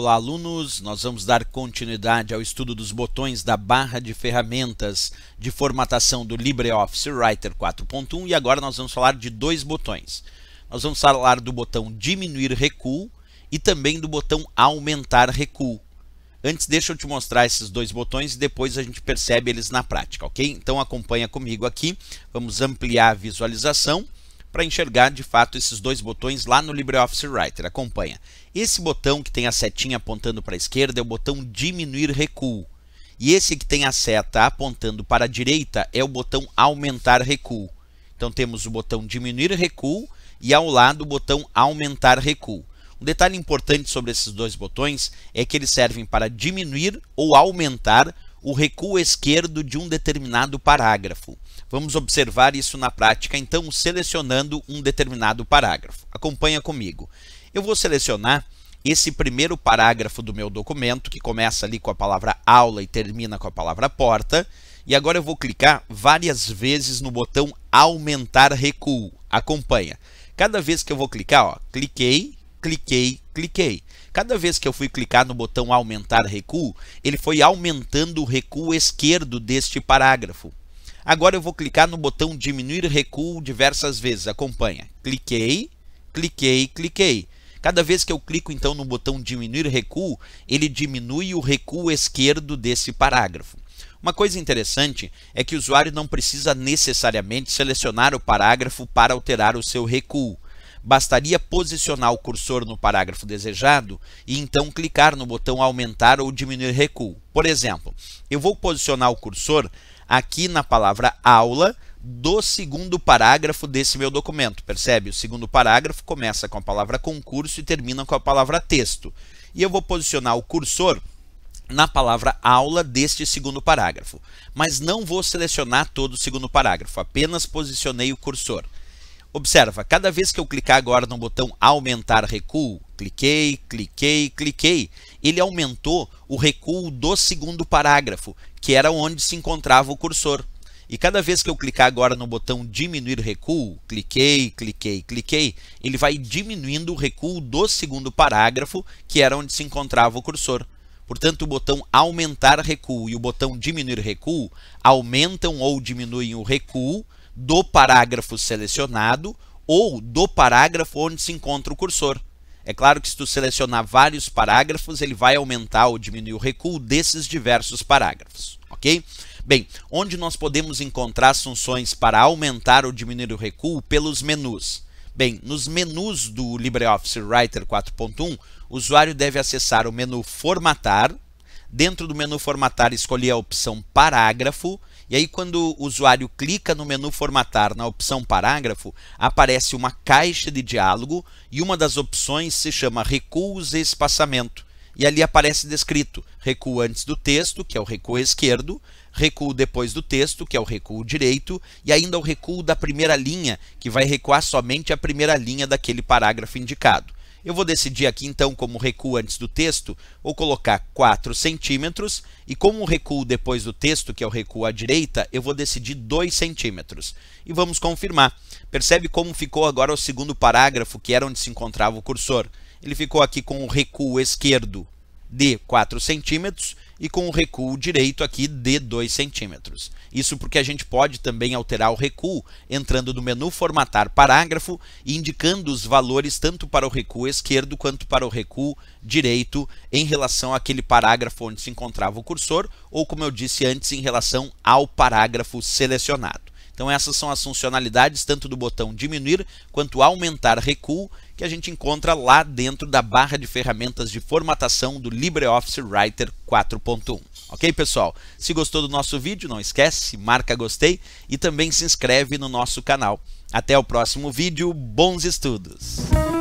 Olá, alunos! Nós vamos dar continuidade ao estudo dos botões da barra de ferramentas de formatação do LibreOffice Writer 4.1 e agora nós vamos falar de dois botões. Nós vamos falar do botão diminuir recuo e também do botão aumentar recuo. Antes, deixa eu te mostrar esses dois botões e depois a gente percebe eles na prática, ok? Então acompanha comigo aqui, vamos ampliar a visualização para enxergar de fato esses dois botões lá no LibreOffice Writer. Acompanha. Esse botão que tem a setinha apontando para a esquerda é o botão diminuir recuo. E esse que tem a seta apontando para a direita é o botão aumentar recuo. Então temos o botão diminuir recuo e ao lado o botão aumentar recuo. Um detalhe importante sobre esses dois botões é que eles servem para diminuir ou aumentar o recuo esquerdo de um determinado parágrafo. Vamos observar isso na prática, então, selecionando um determinado parágrafo. Acompanha comigo. Eu vou selecionar esse primeiro parágrafo do meu documento, que começa ali com a palavra aula e termina com a palavra porta. E agora eu vou clicar várias vezes no botão aumentar recuo. Acompanha. Cada vez que eu vou clicar, ó, cliquei, cliquei, cliquei. Cada vez que eu fui clicar no botão aumentar recuo, ele foi aumentando o recuo esquerdo deste parágrafo. Agora eu vou clicar no botão diminuir recuo diversas vezes. Acompanha. Cliquei, cliquei, cliquei. Cada vez que eu clico então no botão diminuir recuo, ele diminui o recuo esquerdo desse parágrafo. Uma coisa interessante é que o usuário não precisa necessariamente selecionar o parágrafo para alterar o seu recuo. Bastaria posicionar o cursor no parágrafo desejado e então clicar no botão aumentar ou diminuir recuo. Por exemplo, eu vou posicionar o cursor aqui na palavra aula do segundo parágrafo desse meu documento, percebe? O segundo parágrafo começa com a palavra concurso e termina com a palavra texto. E eu vou posicionar o cursor na palavra aula deste segundo parágrafo, mas não vou selecionar todo o segundo parágrafo, apenas posicionei o cursor. Observa, cada vez que eu clicar agora no botão aumentar recuo, cliquei, cliquei, cliquei, ele aumentou o recuo do segundo parágrafo, que era onde se encontrava o cursor. E cada vez que eu clicar agora no botão diminuir recuo, cliquei, cliquei, cliquei, ele vai diminuindo o recuo do segundo parágrafo, que era onde se encontrava o cursor. Portanto, o botão aumentar recuo e o botão diminuir recuo aumentam ou diminuem o recuo do parágrafo selecionado ou do parágrafo onde se encontra o cursor. É claro que se tu selecionar vários parágrafos, ele vai aumentar ou diminuir o recuo desses diversos parágrafos, ok? Bem, onde nós podemos encontrar as funções para aumentar ou diminuir o recuo? Pelos menus. Bem, nos menus do LibreOffice Writer 4.1, o usuário deve acessar o menu Formatar, dentro do menu Formatar escolher a opção Parágrafo e aí, quando o usuário clica no menu Formatar na opção Parágrafo, aparece uma caixa de diálogo e uma das opções se chama Recuos e Espaçamento. E ali aparece descrito recuo antes do texto, que é o recuo esquerdo, recuo depois do texto, que é o recuo direito, e ainda o recuo da primeira linha, que vai recuar somente a primeira linha daquele parágrafo indicado. Eu vou decidir aqui então como recuo antes do texto, vou colocar 4 centímetros e como recuo depois do texto, que é o recuo à direita, eu vou decidir 2 centímetros. E vamos confirmar. Percebe como ficou agora o segundo parágrafo, que era onde se encontrava o cursor. Ele ficou aqui com o recuo esquerdo de 4 centímetros e com o recuo direito aqui de 2 centímetros. Isso porque a gente pode também alterar o recuo, entrando no menu Formatar Parágrafo e indicando os valores tanto para o recuo esquerdo quanto para o recuo direito em relação àquele parágrafo onde se encontrava o cursor, ou como eu disse antes, em relação ao parágrafo selecionado. Então essas são as funcionalidades tanto do botão diminuir quanto aumentar recuo que a gente encontra lá dentro da barra de ferramentas de formatação do LibreOffice Writer 4.1. Ok, pessoal? Se gostou do nosso vídeo, não esquece, marca gostei e também se inscreve no nosso canal. Até o próximo vídeo, bons estudos!